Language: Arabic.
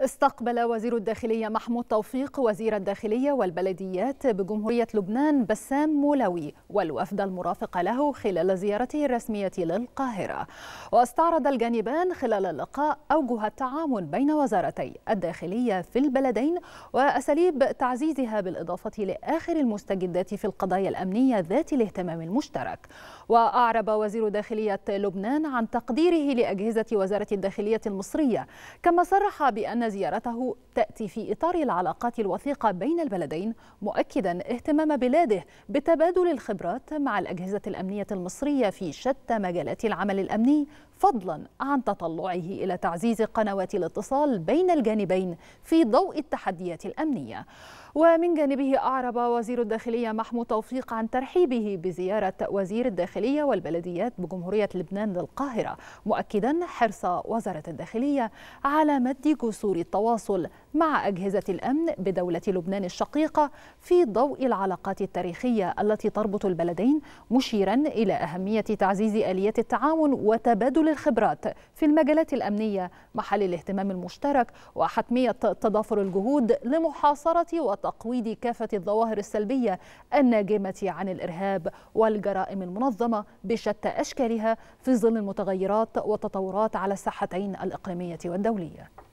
استقبل وزير الداخلية محمود توفيق وزير الداخلية والبلديات بجمهورية لبنان بسام مولاوي والوفد المرافق له خلال زيارته الرسمية للقاهرة واستعرض الجانبان خلال اللقاء أوجه التعاون بين وزارتي الداخلية في البلدين وأساليب تعزيزها بالإضافة لآخر المستجدات في القضايا الأمنية ذات الاهتمام المشترك وأعرب وزير داخلية لبنان عن تقديره لأجهزة وزارة الداخلية المصرية كما صرح بأن زيارته تأتي في إطار العلاقات الوثيقة بين البلدين مؤكدا اهتمام بلاده بتبادل الخبرات مع الأجهزة الأمنية المصرية في شتى مجالات العمل الأمني فضلا عن تطلعه إلى تعزيز قنوات الاتصال بين الجانبين في ضوء التحديات الأمنية ومن جانبه أعرب وزير الداخلية محمود توفيق عن ترحيبه بزيارة وزير الداخلية والبلديات بجمهورية لبنان للقاهرة مؤكدا حرص وزارة الداخلية على مد جسور للتواصل مع أجهزة الأمن بدولة لبنان الشقيقة في ضوء العلاقات التاريخية التي تربط البلدين مشيرا إلى أهمية تعزيز آليات التعاون وتبادل الخبرات في المجالات الأمنية محل الاهتمام المشترك وحتمية تضافر الجهود لمحاصرة وتقويض كافة الظواهر السلبية الناجمة عن الإرهاب والجرائم المنظمة بشتى أشكالها في ظل المتغيرات والتطورات على الساحتين الإقليمية والدولية